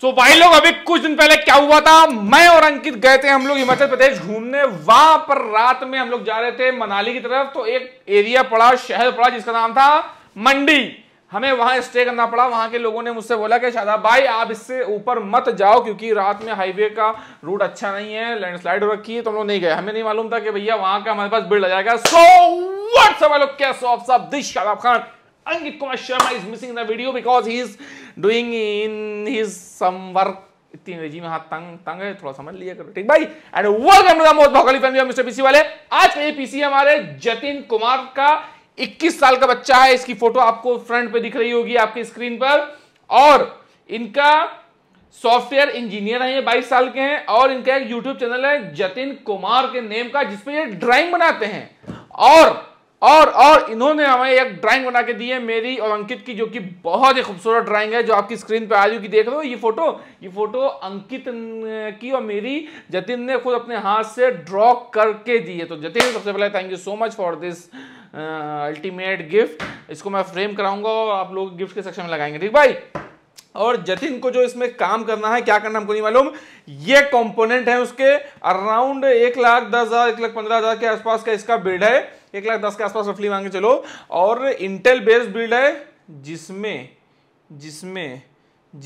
सो so, भाई लोग अभी कुछ दिन पहले क्या हुआ था मैं और अंकित गए थे हम लोग हिमाचल प्रदेश घूमने वहां पर रात में हम लोग जा रहे थे मनाली की तरफ तो एक एरिया पड़ा शहर पड़ा जिसका नाम था मंडी हमें वहां स्टे करना पड़ा वहां के लोगों ने मुझसे बोला कि शादा भाई आप इससे ऊपर मत जाओ क्योंकि रात में हाईवे का रूट अच्छा नहीं है लैंडस्लाइड हो रखी है तो हम लोग नहीं गए हमें नहीं मालूम था कि भैया वहां का हमारे पास बिल्ड आ जाएगा सो व्हाट्सअप लोग कैसे आप Khan Angit Kumar Sharma is missing in the video because he is doing in his some work इतनी अंग्रेजी में हाथ तंग तंग है थोड़ा समझ लिया करो ठीक भाई and welcome to the most भौगोली फैमिली मिस्टर पीसी वाले आज का ये पीसी हमारे जतिन कुमार का 21 साल का बच्चा है इसकी फोटो आपको फ्रंट पे दिख रही होगी आपके स्क्रीन पर और इनका सॉफ्टवेयर इंजीनियर है ये 22 साल के हैं और इनका एक यूट्यूब चैनल है जतिन कुमार के नेम का जिसपे ये ड्राइंग बनाते हैं और और और इन्होंने हमें एक ड्राइंग बना के दी है मेरी और अंकित की जो कि बहुत ही खूबसूरत ड्राइंग है जो आपकी स्क्रीन पे आ रही होगी देख रहे हो ये फोटो ये फोटो अंकित की और मेरी जतिन ने खुद अपने हाथ से ड्रॉ करके दी है तो जतिन सबसे पहले thank you so much for this ultimate gift इसको मैं फ्रेम कराऊंगा और आप लोग गिफ्ट के सेक्शन में लगाएंगे ठीक भाई और जतिन को जो इसमें काम करना है क्या करना हमको नहीं मालूम ये कंपोनेंट है उसके अराउंड एक लाख दस हजार एक लाख पंद्रह हजार के आसपास का इसका बिल्ड है एक लाख दस के आसपास रफली मांगे चलो और इंटेल बेस्ड बिल्ड है जिसमें जिसमें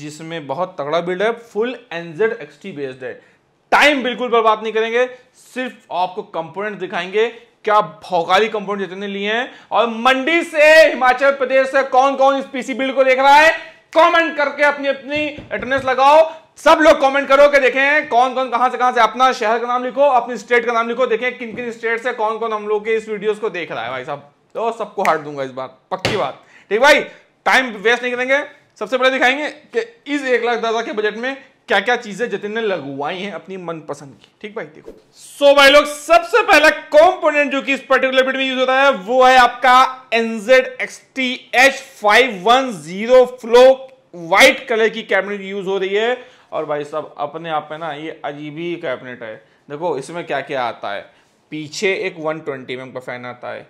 जिसमें बहुत तगड़ा बिल्ड है फुल एनजेड एक्स बेस्ड है टाइम बिल्कुल बर्बाद नहीं करेंगे सिर्फ आपको कंपोनेंट दिखाएंगे क्या भौकाली कंपोनेंट जितने लिए हैं और मंडी से हिमाचल प्रदेश से कौन कौन इस पीसी बिल्ड को देख रहा है कमेंट करके अपनी अपनी अटेंडेंस लगाओ सब लोग कमेंट करो कि देखें कौन कौन कहां से कहां से अपना शहर का नाम लिखो अपनी स्टेट का नाम लिखो देखें किन किन स्टेट से कौन कौन हम लोग के इस वीडियोस को देख रहा है भाई साहब तो सबको हार दूंगा इस बार पक्की बात ठीक भाई टाइम वेस्ट नहीं करेंगे सबसे पहले दिखाएंगे कि इस एक लाख दस के बजट में क्या क्या चीजें जतिन ने लगवाई हैं अपनी मनपसंद की ठीक भाई देखो सो so भाई लोग सबसे पहला कंपोनेंट जो कि इस पर्टिकुलर बिट में यूज होता है वो है आपका NZXT H five one zero flow white colour की कैबिनेट यूज हो रही है और भाई साहब अपने आप में ना ये अजीब ही कैबिनेट है देखो इसमें क्या क्या आता है पीछे एक 120 ट्वेंटी का फैन आता है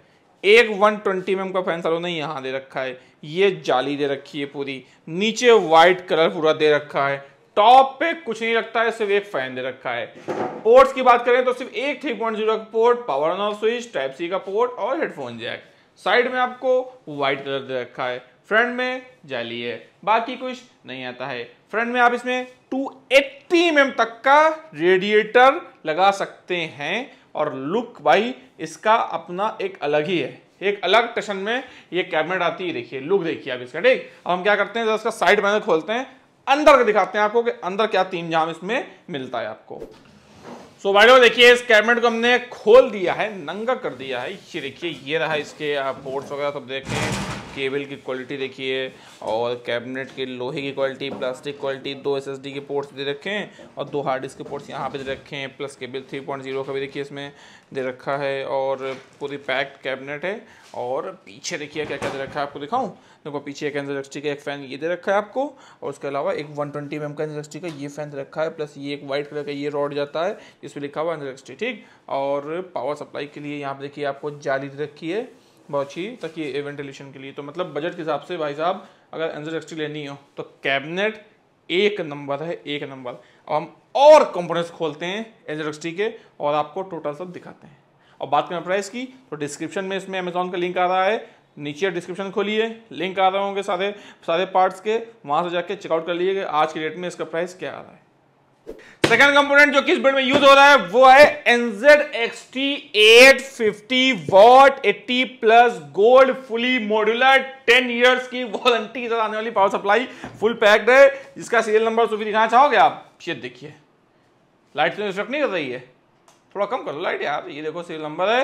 एक 120 ट्वेंटी का फैन सालों ने यहाँ दे रखा है ये जाली दे रखी है पूरी नीचे वाइट कलर पूरा दे रखा है टॉप पे कुछ नहीं रखता है सिर्फ एक फैन दे रखा है पोर्ट्स की बात करें तो सिर्फ एक थ्री पॉइंट जीरो का port power on off switch type C का पोर्ट और हेडफोन जैक साइड में आपको व्हाइट कलर दे रखा है फ्रंट में जाली है बाकी कुछ नहीं आता है फ्रंट में आप इसमें 280 एट्टी mm तक का रेडिएटर लगा सकते हैं और लुक भाई इसका अपना एक अलग ही है एक अलग टशन में ये कैबिनेट आती है देखिए लुक देखिए आप इसका ठीक अब हम क्या करते हैं जरा इसका साइड पैनल खोलते हैं अंदर का दिखाते हैं आपको कि अंदर क्या तीन जाम इसमें मिलता है आपको सो so, भाई देखिए इस कैबिनेट को हमने खोल दिया है नंगा कर दिया है ये देखिए ये रहा इसके पोर्ट्स वगैरह सब देखें केबल की क्वालिटी देखिए और कैबिनेट के लोहे की क्वालिटी प्लास्टिक क्वालिटी दो एस के पोर्ट्स दे रखे हैं और दो हार्ड डिस्क के पोर्ट्स यहाँ पे दे रखे हैं plus cable three point zero का भी देखिए इसमें दे रखा है और पूरी पैक्ड कैबिनेट है और पीछे देखिए क्या क्या दे रखा है आपको दिखाऊँ देखो पीछे एक एनजेड का एक फ़ैन ये दे रखा है आपको और उसके अलावा एक वन ट्वेंटी एम का एनजेड का ये फ़ैन दे रखा है प्लस ये एक वाइट कलर का ये रॉड जाता है इस पर लिखा हुआ एनजेड ठीक और पावर सप्लाई के लिए यहाँ पर देखिए आपको जाली दे रखी है बहुत तक ये वेंटिलेशन के लिए तो मतलब बजट के हिसाब से भाई साहब अगर एक्सटी लेनी हो तो कैबिनेट एक नंबर है एक नंबर और हम और कंपोनेंट्स खोलते हैं एक्सटी के और आपको टोटल सब दिखाते हैं और बात करें प्राइस की तो डिस्क्रिप्शन में इसमें अमेजोन का लिंक आ रहा है नीचे डिस्क्रिप्शन खोलिए लिंक आ रहे होंगे सारे सारे पार्ट्स के वहाँ से जाके चेकआउट कर लीजिएगा आज के डेट में इसका प्राइस क्या आ रहा है सेकंड कंपोनेंट जो किस बिल्ड में यूज हो रहा है वो है NZXT eight fifty watt eighty plus gold fully modular ten years की वारंटी के साथ आने वाली पावर सप्लाई फुल पैक्ड है जिसका सीरियल नंबर सुबह दिखाना चाहोगे आप ये देखिए लाइट तो नहीं कर रही है थोड़ा कम करो लाइट यार ये देखो सीरियल नंबर है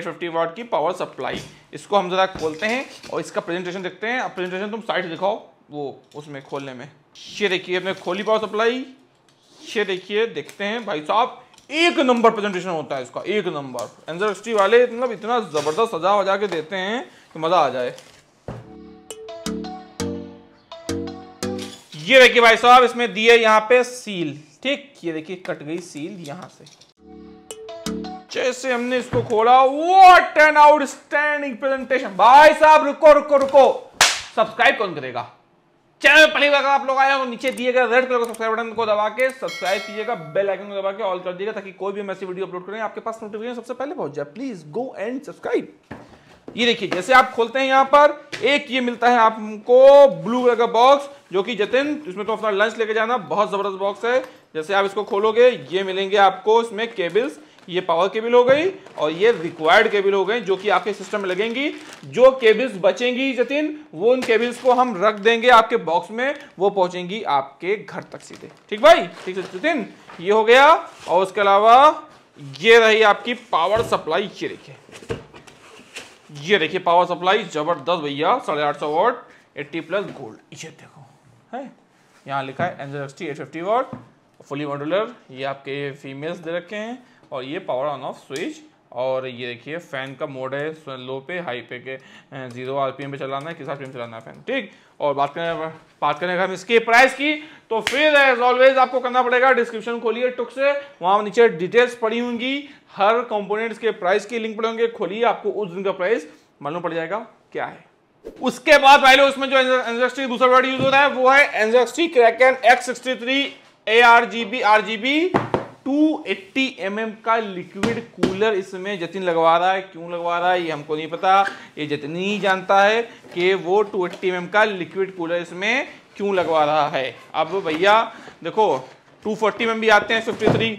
850 वाट की पावर सप्लाई इसको हम ज़रा खोलते हैं और इसका प्रेजेंटेशन देखते हैं प्रेजेंटेशन तुम साइड दिखाओ वो उसमें खोलने में ये देखिए अपने खोली पावर सप्लाई पीछे देखिए देखते हैं भाई साहब एक नंबर प्रेजेंटेशन होता है इसका एक नंबर एक्सटी वाले मतलब इतना ज़बरदस्त सजा वजा के देते हैं कि मज़ा आ जाए ये देखिए भाई साहब इसमें दिए यहाँ पे सील ठीक ये देखिए कट गई सील यहां से जैसे हमने इसको खोला वॉट एन आउटस्टैंडिंग प्रेजेंटेशन भाई साहब रुको रुको रुको सब्सक्राइब कौन करेगा चैनल पहली बार आप लोग आए हो तो नीचे दिए गए रेड कलर का सब्सक्राइब बटन को दबा के सब्सक्राइब कीजिएगा बेल आइकन को दबा के ऑल कर दीजिएगा ताकि कोई भी ऐसी वीडियो अपलोड करें आपके पास नोटिफिकेशन सबसे पहले पहुंच जाए प्लीज गो एंड सब्सक्राइब ये देखिए जैसे आप खोलते हैं यहाँ पर एक ये मिलता है आपको ब्लू कलर का बॉक्स जो कि जतिन इसमें तो अपना लंच लेके जाना बहुत जबरदस्त बॉक्स है जैसे आप इसको खोलोगे ये मिलेंगे आपको इसमें केबल्स ये पावर केबल हो गई और ये रिक्वायर्ड केबल हो गई जो कि आपके सिस्टम में लगेंगी जो केबल्स बचेंगी जतिन वो उन केबल्स को हम रख देंगे आपके बॉक्स में वो पहुंचेंगी आपके घर तक सीधे ठीक भाई ठीक है जतिन ये हो गया और उसके अलावा ये रही आपकी पावर सप्लाई ये देखिए ये देखिए पावर सप्लाई जबरदस्त भैया साढ़े आठ सौ वॉट एट्टी प्लस गोल्ड ये देखो है यहाँ लिखा है N eight fifty watt fully modular ये आपके फीमेल्स दे रखे हैं और ये पावर ऑन ऑफ स्विच और ये देखिए फ़ैन का मोड है लो पे हाई पे के जीरो आरपीएम पे चलाना है किस आरपीएम चलाना है फ़ैन ठीक और बात करें बात करें अगर हम इसके प्राइस की तो फिर एज ऑलवेज आपको करना पड़ेगा डिस्क्रिप्शन खोलिए टुक से वहाँ नीचे डिटेल्स पड़ी होंगी हर कंपोनेंट्स के प्राइस की लिंक पड़े होंगे खोलिए आपको उस दिन का प्राइस मालूम पड़ जाएगा क्या है उसके बाद भाई लोग उसमें जो एनजेक्सटी दूसरा वर्ड यूज हो रहा है वो है NZXT Kraken X sixty three A R G B R G B 280 mm का लिक्विड कूलर इसमें जतिन लगवा रहा है क्यों लगवा रहा है ये हमको नहीं पता ये जतिन ही जानता है कि वो 280 mm का लिक्विड कूलर इसमें क्यों लगवा रहा है अब भैया देखो 240 एम भी आते हैं फिफ्टी थ्री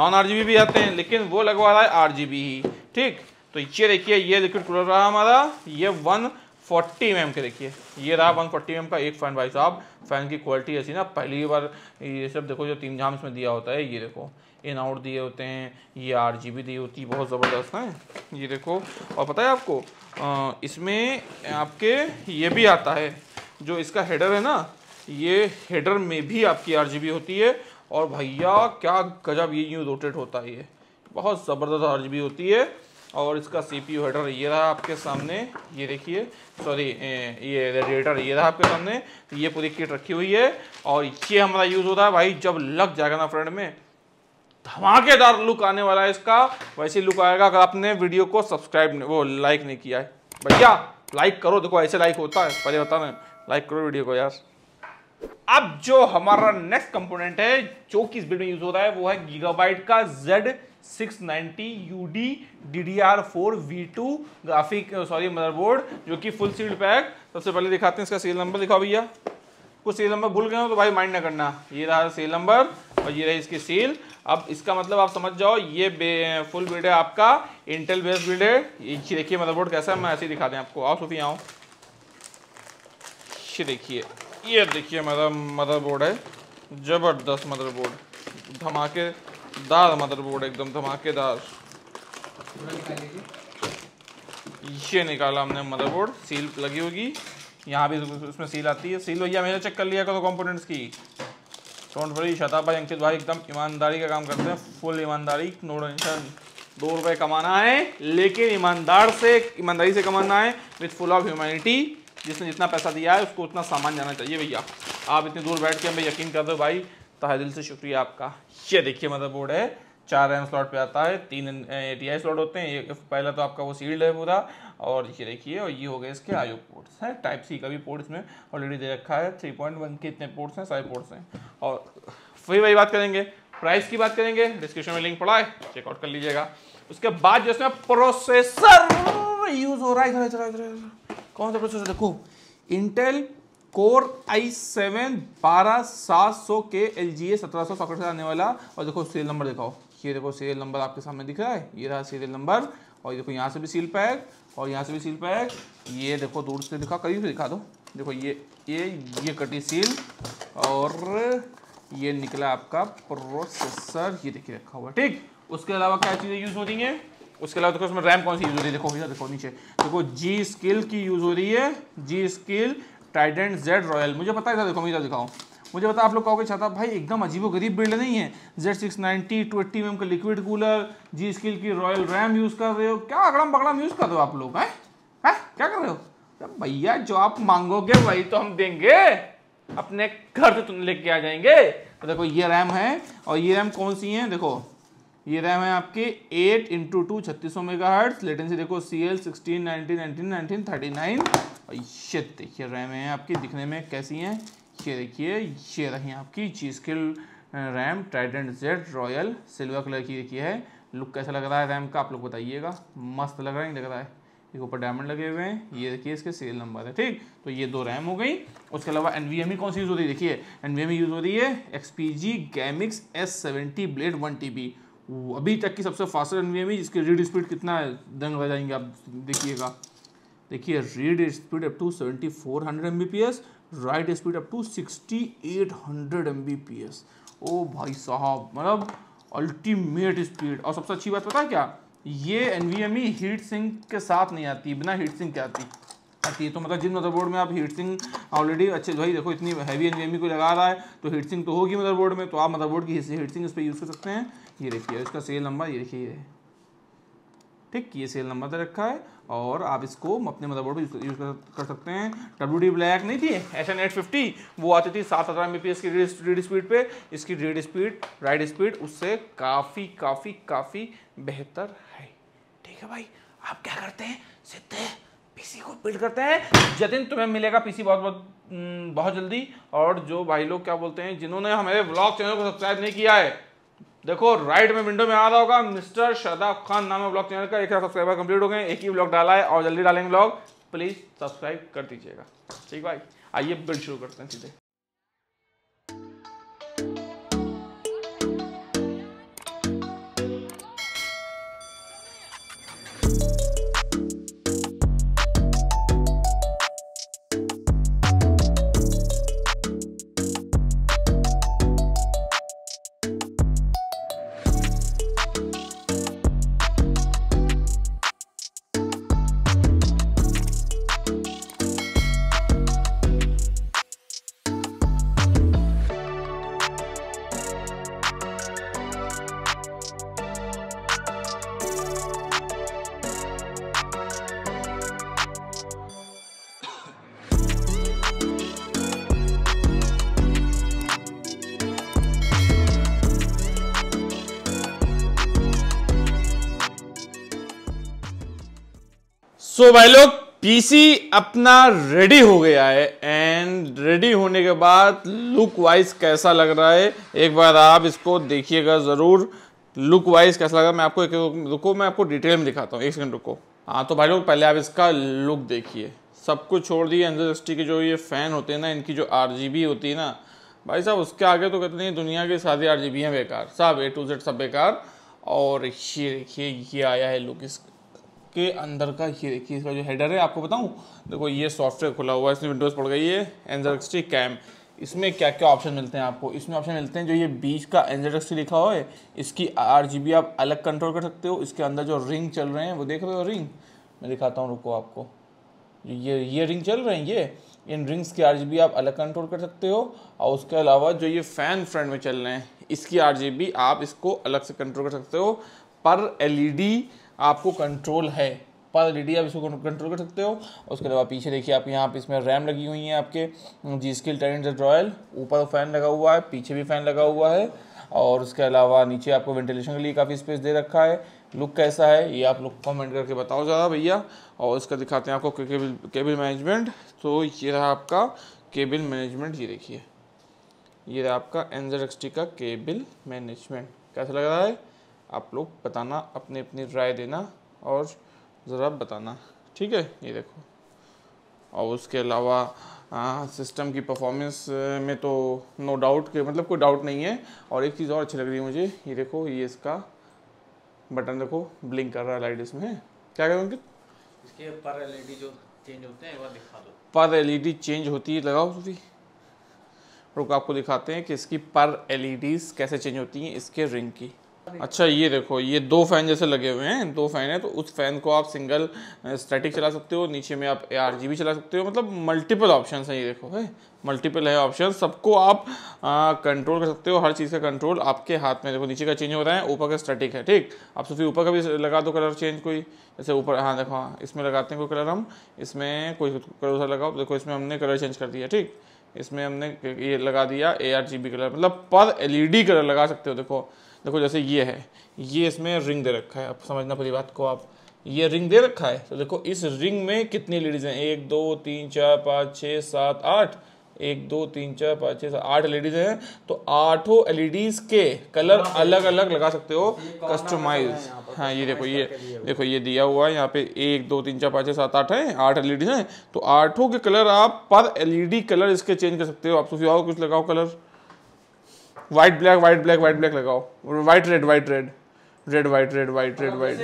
नॉन आर भी आते हैं लेकिन वो लगवा रहा है आर ही ठीक तो ये देखिए ये लिक्विड कूलर रहा हमारा ये वन फोर्टी एम के देखिए ये रहा वन फोर्टी एम का एक फैन भाई साहब फैन की क्वालिटी ऐसी ना पहली बार ये सब देखो जो तीन झाम इसमें दिया होता है ये देखो इन आउट दिए होते हैं ये आर जी बी दी होती है बहुत ज़बरदस्त है ये देखो और पता है आपको इसमें आपके ये भी आता है जो इसका हेडर है ना ये हेडर में भी आपकी आर होती है और भैया क्या गजब ये यूँ रोटेट होता है ये बहुत ज़बरदस्त आर होती है और इसका सीपीयू हेडर ये रहा आपके सामने ये देखिए सॉरी ये रेडिएटर ये रहा आपके सामने तो ये पूरी किट रखी हुई है और ये हमारा यूज़ हो रहा है भाई जब लग जाएगा ना फ्रेंड में धमाकेदार लुक आने वाला है इसका वैसे लुक आएगा अगर आपने वीडियो को सब्सक्राइब वो लाइक नहीं किया है भैया लाइक करो देखो ऐसे लाइक होता है पहले बताना लाइक करो वीडियो को यार अब जो हमारा नेक्स्ट कंपोनेंट है जो कि इस वीडियो में यूज हो रहा है वो है गीगाबाइट का Z 690 UD DDR4 V2 graphic sorry motherboard जो कि फुल सील्ड पैक सबसे पहले दिखाते हैं इसका सेल नंबर दिखाओ भैया कुछ सेल नंबर भूल गए हो तो भाई माइंड ना करना ये रहा सेल नंबर और ये रही इसकी सील अब इसका मतलब आप समझ जाओ ये फुल बिल्ड है आपका इंटेल बेस बिल्ड है ये देखिए मदरबोर्ड कैसा है मैं ऐसे ही दिखा दें आपको आओ सूफी आओ ये देखिए ये देखिए मदर मदरबोर्ड है ज़बरदस्त मदरबोर्ड धमाके दार मदरबोर्ड एकदम धमाकेदार ये निकाला हमने मदरबोर्ड सील लगी होगी यहाँ भी उसमें सील आती है सील भैया मेरे चेक कर लिया करो कंपोनेंट्स की टोंट बड़ी शताब भाई अंकित भाई एकदम ईमानदारी का काम करते हैं फुल ईमानदारी नो टेंशन दो रुपए कमाना है लेकिन ईमानदार से ईमानदारी से कमाना है विथ फुल ऑफ ह्यूमैनिटी जिसने जितना पैसा दिया है उसको उतना सामान जाना चाहिए भैया आप इतनी दूर बैठ के हमें यकीन कर दो भाई तहे दिल से शुक्रिया आपका ये देखिए मदरबोर्ड है चार रैम स्लॉट पे आता है तीन ए टी आई स्लॉट होते हैं ये पहला तो आपका वो सील्ड है पूरा और ये देखिए और ये हो गए इसके आयो पोर्ट्स हैं टाइप सी का भी पोर्ट इसमें ऑलरेडी दे रखा है थ्री पॉइंट वन के इतने पोर्ट्स हैं सारे पोर्ट्स हैं और फिर वही बात करेंगे प्राइस की बात करेंगे डिस्क्रिप्शन में लिंक पड़ा है चेकआउट कर लीजिएगा उसके बाद जो इसमें प्रोसेसर यूज हो रहा है कौन सा प्रोसेसर देखो इंटेल कोर आई सेवन बारह सात सौ के एल जी ए सत्रह सौ सॉकेट से आने वाला और देखो सीरियल नंबर दिखाओ ये देखो सीरियल नंबर आपके सामने दिख रहा है ये रहा सीरियल नंबर और देखो यहाँ से भी सील पैक और यहाँ से भी सील पैक ये देखो दूर से दिखा करीब से दिखा दो देखो ये ये ये कटी सील और ये निकला आपका प्रोसेसर ये देखिए रखा हुआ ठीक उसके अलावा क्या चीज़ें यूज़ हो रही हैं उसके अलावा देखो उसमें रैम कौन सी यूज़ हो रही है देखो देखो नीचे देखो जी स्किल की यूज़ हो रही है G Skill Trident Z Royal मुझे पता है इधर देखो मैं इधर दिखाऊँ मुझे पता आप लोग कहोगे चाहता भाई एकदम अजीबो गरीब बिल्ड नहीं है जेड सिक्स नाइनटी ट्वेंटी का लिक्विड कूलर जी स्किल की रॉयल रैम यूज़ कर रहे हो क्या अगड़म बगड़म यूज़ कर रहे हो आप लोग हैं है? क्या कर रहे हो भैया जो आप मांगोगे वही तो हम देंगे अपने घर से तो तुम लेके आ जाएंगे तो देखो ये रैम है और ये रैम कौन सी है देखो ये रैम है आपके एट इंटू टू छत्तीस सौ मेगा हर्ट्स लेटेंसी देखो C L sixteen nineteen nineteen nineteen thirty nine ये देखिए रैम है आपकी दिखने में कैसी हैं ये देखिए ये रही आपकी G Skill RAM Trident Z Royal silver colour की देखिए है लुक कैसा लग रहा है रैम का आप लोग बताइएगा मस्त लग रहा है लग रहा है एक ऊपर डायमंड लगे हुए हैं ये देखिए इसके सेल नंबर है ठीक तो ये दो रैम हो गई उसके अलावा एन कौन सी यूज़ हो रही है देखिए एन यूज़ हो रही है X P G Gammix S seventy blade one T B अभी तक की सबसे फास्टर एन जिसकी रीड स्पीड कितना दंग रह जाएंगे आप देखिएगा देखिए read speed up to P S write speed up to P S ओ भाई साहब मतलब अल्टीमेट स्पीड और सबसे अच्छी बात पता है क्या ये एन हीट सिंक के साथ नहीं आती बिना हीट सिंक के आती आती है तो मतलब जिन मदरबोर्ड में आप हीट सिंक ऑलरेडी अच्छे भाई देखो इतनी हैवी एन को लगा रहा है तो हीट सिंक तो होगी मदरबोर्ड में तो आप मदरबोर्ड की हीट सिंक इस पर यूज़ कर सकते हैं ये देखिए इसका सेल नंबर ये देखिए ठीक ये सेल नंबर दे रखा है और आप इसको अपने मदरबोर्ड पर यूज कर सकते हैं डब्ल्यू डी ब्लैक नहीं थी एस एन एट फिफ्टी वो आती थी सात हज़ार एम की रीड स्पीड पे इसकी रीड स्पीड राइड स्पीड उससे काफ़ी काफ़ी काफ़ी बेहतर है ठीक है भाई आप क्या करते हैं सीधे पीसी को बिल्ड करते हैं जतिन तुम्हें मिलेगा पीसी बहुत बहुत बहुत जल्दी और जो भाई लोग क्या बोलते हैं जिन्होंने हमारे ब्लॉग चैनल को सब्सक्राइब नहीं किया है देखो राइट में विंडो में आ रहा होगा मिस्टर शादाब खान नाम ब्लॉग चैनल का एक सब्सक्राइबर कंप्लीट हो गए एक ही ब्लॉग डाला है और जल्दी डालेंगे ब्लॉग प्लीज़ सब्सक्राइब कर दीजिएगा ठीक भाई आइए बिल्ड शुरू करते हैं सीधे सो भाई लोग पीसी अपना रेडी हो गया है एंड रेडी होने के बाद लुक वाइज कैसा लग रहा है एक बार आप इसको देखिएगा ज़रूर लुक वाइज कैसा लग रहा है मैं आपको एक रुको मैं आपको डिटेल में दिखाता हूँ एक सेकंड रुको हाँ तो भाई लोग पहले आप इसका लुक देखिए सब कुछ छोड़ दिए एन के जो ये फ़ैन होते हैं ना इनकी जो आर होती है ना भाई साहब उसके आगे तो कहते नहीं दुनिया की सारी आर जी बेकार सब ए टू जेड सब बेकार और ये देखिए ये आया है लुक इसका के अंदर का ये देखिए इसका जो हेडर है आपको बताऊं देखो ये सॉफ्टवेयर खुला हुआ है इसमें विंडोज़ पड़ गई है एनजेडक्सटी कैम इसमें क्या क्या ऑप्शन मिलते हैं आपको इसमें ऑप्शन मिलते हैं जो ये बीच का एनजेडक्सटी लिखा हुआ है इसकी आर आप अलग कंट्रोल कर सकते हो इसके अंदर जो रिंग चल रहे हैं वो देख रहे हो रिंग मैं दिखाता हूँ रुको आपको ये ये रिंग चल रहे हैं ये इन रिंग्स की आर आप अलग कंट्रोल कर सकते हो और उसके अलावा जो ये फ़ैन फ्रंट में चल रहे हैं इसकी आर आप इसको अलग से कंट्रोल कर सकते हो पर एलईडी आपको कंट्रोल है पर ऑलरेडी आप इसको कंट्रोल कर सकते हो उसके अलावा पीछे देखिए आप यहाँ पे इसमें रैम लगी हुई है आपके जी स्किल टेलेंट ड्रॉयल ऊपर फैन लगा हुआ है पीछे भी फैन लगा हुआ है और उसके अलावा नीचे आपको वेंटिलेशन के लिए काफ़ी स्पेस दे रखा है लुक कैसा है ये आप लोग कमेंट करके बताओ ज़्यादा भैया और इसका दिखाते हैं आपको केबल केबिल मैनेजमेंट तो ये रहा आपका केबल मैनेजमेंट ये देखिए ये रहा आपका एनजर एक्सटी का केबिल मैनेजमेंट कैसा लग रहा है आप लोग बताना अपने अपनी राय देना और ज़रा बताना ठीक है ये देखो और उसके अलावा सिस्टम की परफॉर्मेंस में तो नो डाउट के मतलब कोई डाउट नहीं है और एक चीज़ और अच्छी लग रही है मुझे ये देखो ये इसका बटन देखो ब्लिंक कर रहा है लाइट इसमें क्या हैं अंकित इसके पर एलईडी जो चेंज होते हैं वो दिखा दो पर एलईडी चेंज होती है लगाओ सूफी रुक आपको दिखाते हैं कि इसकी पर एलईडीज कैसे चेंज होती हैं इसके रिंग की अच्छा ये देखो ये दो फैन जैसे लगे हुए हैं दो फैन है तो उस फैन को आप सिंगल स्टैटिक चला सकते हो नीचे में आप ए आर जी चला सकते हो मतलब मल्टीपल ऑप्शन है ये देखो है मल्टीपल है ऑप्शन सबको आप कंट्रोल कर सकते हो हर चीज़ का कंट्रोल आपके हाथ में देखो नीचे का चेंज हो रहा है ऊपर का स्टैटिक है ठीक आप सोफी ऊपर का भी लगा दो कलर चेंज कोई जैसे ऊपर हाँ देखो हाँ इसमें लगाते हैं कोई कलर हम इसमें कोई कलर उधर लगाओ देखो इसमें हमने कलर चेंज कर दिया ठीक इसमें हमने ये लगा दिया A R G B colour मतलब पर एल ई डी कलर लगा सकते हो देखो देखो जैसे ये है ये इसमें रिंग दे रखा है आप समझना पूरी बात को आप ये रिंग दे रखा है तो देखो इस रिंग में कितनी लेडीज़ हैं एक दो तीन चार पाँच छः सात आठ एक दो तीन चार पाँच छः सात आठ लेडीज हैं तो आठों एलईडीज के कलर अलग अलग लगा सकते हो कस्टमाइज हाँ ये देखो ये देखो ये दिया हुआ है यहाँ पे एक दो तीन चार पाँच छः सात आठ हैं आठ एलईडीज हैं तो आठों के कलर आप पर एलईडी कलर इसके चेंज कर सकते हो आप सोचिए और कुछ लगाओ colour white black white black white black लगाओ white red white red red white red white red white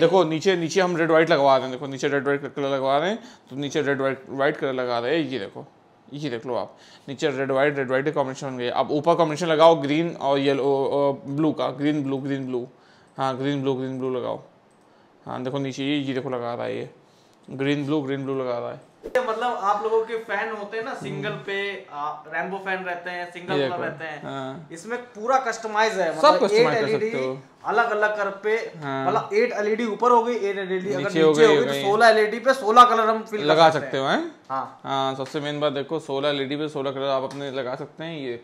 देखो नीचे नीचे हम रेड वाइट लगवा रहे हैं देखो नीचे रेड वाइट कलर लगवा रहे हैं तो नीचे रेड वाइट वाइट कलर लगा रहे हैं ये देखो ये देख लो आप नीचे red white red white combination बन गया अब ऊपर कॉम्बिनेशन लगाओ ग्रीन और येलो ब्लू का ग्रीन ब्लू ग्रीन ब्लू हाँ ग्रीन ब्लू ग्रीन ब्लू लगाओ हाँ देखो नीचे ये ये देखो लगा रहा है ये ग्रीन ब्लू ग्रीन ब्लू लगा रहा है मतलब आप लोगों के फैन होते हैं ना हम्म। सिंगल पे रेनबो फैन रहते हैं सिंगल रहते हैं हाँ। इसमें पूरा कस्टमाइज है मतलब सब एट एलईडी अलग अलग कर पे हाँ। मतलब एट एलईडी e ऊपर हो गई एट एलईडी e अगर नीचे हो गई तो सोलह एलईडी e पे सोलह कलर हम फिल लगा सकते हो हाँ।, हाँ सबसे मेन बात देखो सोलह एलईडी पे सोलह कलर आप अपने लगा सकते हैं ये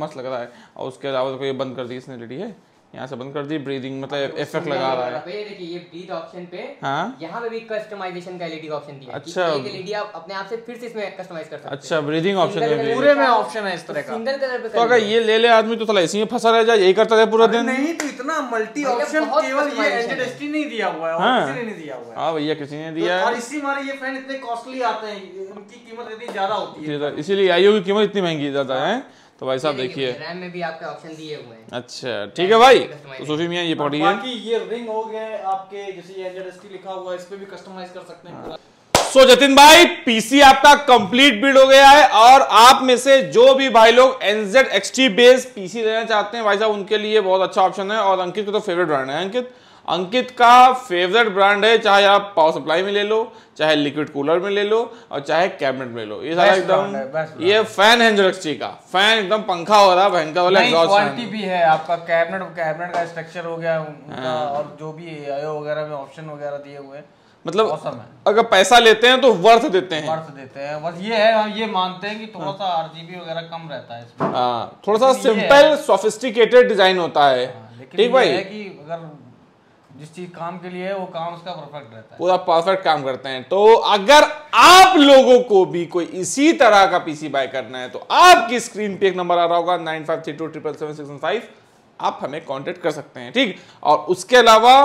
मस्त लग रहा है और उसके अलावा ये तो बंद कर दी इसने एलईडी है यहाँ से बंद कर दी ब्रीदिंग हाँ, मतलब इफेक्ट लगा रहा है देखिए ये ब्रीथ ऑप्शन पे हाँ यहाँ पे भी कस्टमाइजेशन का एलईडी ऑप्शन दिया अच्छा एक एलईडी आप अपने आप से फिर से इसमें कस्टमाइज कर सकते अच्छा ब्रीदिंग ऑप्शन है पूरे में ऑप्शन है इस तरह का सिंगल कलर पे तो अगर ये ले ले आदमी तो साला इसी में फंसा रह जाए यही करता रहे पूरा दिन नहीं तो इतना मल्टी ऑप्शन केवल ये एंटी नहीं दिया हुआ है और किसी ने नहीं दिया हुआ है हां भैया किसी ने दिया तो है और इसी मारे ये फैन इतने कॉस्टली आते हैं उनकी कीमत इतनी ज्यादा होती है इसीलिए आईओ की कीमत इतनी महंगी ज्यादा है हाँ। तो भाई साहब देखिए रैम में भी आपके ऑप्शन दिए हुए हैं अच्छा ठीक है भाई तो सूफी मियाँ ये हाँ, पकड़िए बाकी ये रिंग हो गए आपके जैसे लिखा हुआ है इस पे भी कस्टमाइज कर सकते हैं सो so, जतिन भाई पीसी आपका कंप्लीट बिल्ड हो गया है और आप में से जो भी भाई लोग एनजेड एक्सटी बेस्ड पीसी लेना चाहते हैं भाई साहब उनके लिए बहुत अच्छा ऑप्शन है और अंकित को तो फेवरेट ब्रांड है अंकित अंकित का फेवरेट ब्रांड है चाहे आप पावर सप्लाई में ले लो चाहे लिक्विड कूलर में ले लो और चाहे कैबिनेट में लो ये सारा एकदम ये फैन है जोरेक्सी का फैन एकदम पंखा हो रहा भयंकर वाला क्वालिटी भी है आपका कैबिनेट कैबिनेट का स्ट्रक्चर हो गया उनका हाँ। और जो भी आयो वगैरह में ऑप्शन वगैरह दिए हुए मतलब अगर पैसा लेते हैं तो वर्थ देते हैं वर्थ देते हैं बस ये है हम ये मानते हैं कि हाँ। थोड़ा सा आरजीबी वगैरह कम रहता है इसमें आ, हाँ, थोड़ा सा सिंपल सोफिस्टिकेटेड डिजाइन होता है ठीक भाई है कि अगर जिस चीज काम के लिए है वो काम उसका परफेक्ट रहता है पूरा परफेक्ट काम करते हैं तो अगर आप लोगों को भी कोई इसी तरह का पीसी बाय करना है तो आपकी स्क्रीन पे एक नंबर आ रहा होगा nine five three two triple seven six five आप हमें कॉन्टेक्ट कर सकते हैं ठीक और उसके अलावा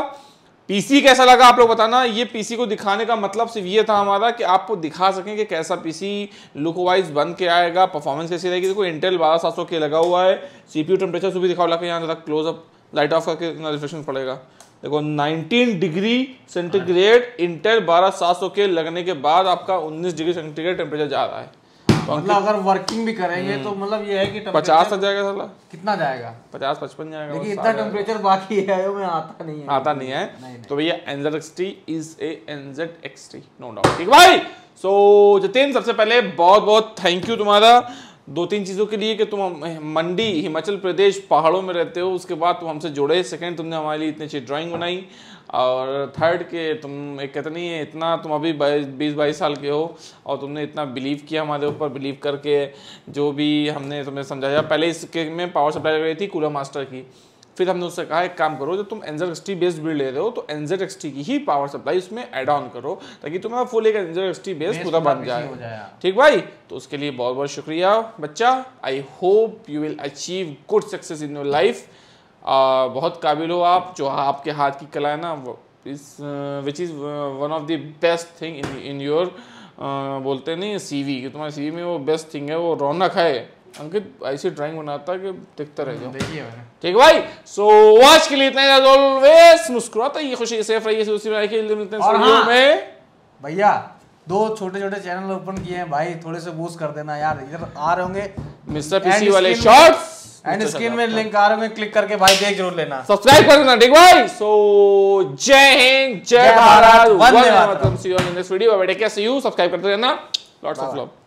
पीसी कैसा लगा आप लोग बताना ये पीसी को दिखाने का मतलब सिर्फ ये था हमारा कि आपको दिखा सकें कि कैसा पीसी लुक वाइज बन के आएगा परफॉर्मेंस कैसी रहेगी देखो इंटेल बारह सात सौ के लगा हुआ है सीपीयू टेम्परेचर से भी दिखाओ ला यहाँ ज़्यादा क्लोजअप लाइट ऑफ करके रिफ्रेशन पड़ेगा देखो 19 डिग्री सेंटीग्रेड इंटर बारह सात सौ के लगने के बाद आपका 19 डिग्री सेंटीग्रेड टेम्परेचर जा रहा है तो मतलब अगर वर्किंग भी करेंगे तो मतलब ये है कि पचास आ जाएगा साला कितना जाएगा पचास पचपन जाएगा लेकिन इतना टेम्परेचर बाकी है वो में आता नहीं है आता नहीं है तो भैया NZXT is a NZXT no doubt ठीक भाई सो so, जतिन सबसे पहले बहुत बहुत थैंक यू तुम्हारा दो तीन चीज़ों के लिए कि तुम मंडी हिमाचल प्रदेश पहाड़ों में रहते हो उसके बाद तुम हमसे जुड़े सेकंड तुमने हमारे लिए इतनी अच्छी ड्राइंग बनाई और थर्ड के तुम एक कहते नहीं है इतना तुम अभी बीस बाईस साल के हो और तुमने इतना बिलीव किया हमारे ऊपर बिलीव करके जो भी हमने तुम्हें समझाया पहले इसके में पावर सप्लाई रही थी कूलर मास्टर की फिर हमने उससे कहा एक काम करो जब तुम एनजर एक्सटी बेस्ड बिल्ड ले रहे हो तो एक्स टी की ही पावर सप्लाई उसमें एड ऑन करो ताकि तुम्हारा फुल एक एनजर एक्सटी बेस पूरा बन जाए हाँ। ठीक भाई तो उसके लिए बहुत बहुत शुक्रिया बच्चा I hope you will achieve good success in your life बहुत काबिल हो आप जो आपके हाथ की कला है ना इस which is one of the best thing in your बोलते नहीं सी वी तुम्हारे सी वी में वो बेस्ट थिंग है वो रौनक है अंकित ऐसी ड्राइंग बनाता कि दिखता रह जाओ हम्म, ठीक भाई सो वॉच के लिए इतना ही ऑलवेज मुस्कुराता ये खुशी सेफ रहिए दूसरी बार के लिए मिलते हैं और हाँ, में भैया दो छोटे छोटे चैनल ओपन किए हैं भाई थोड़े से बूस्ट कर देना यार इधर आ रहे होंगे मिस्टर पीसी वाले शॉर्ट्स एंड स्क्रीन में लिंक हाँ। आ रहे होंगे क्लिक करके भाई देख जरूर लेना सब्सक्राइब कर देना ठीक भाई सो जय हिंद जय भारत वंदे मातरम see you in this video bye take care see you subscribe करते रहना लॉट्स ऑफ लव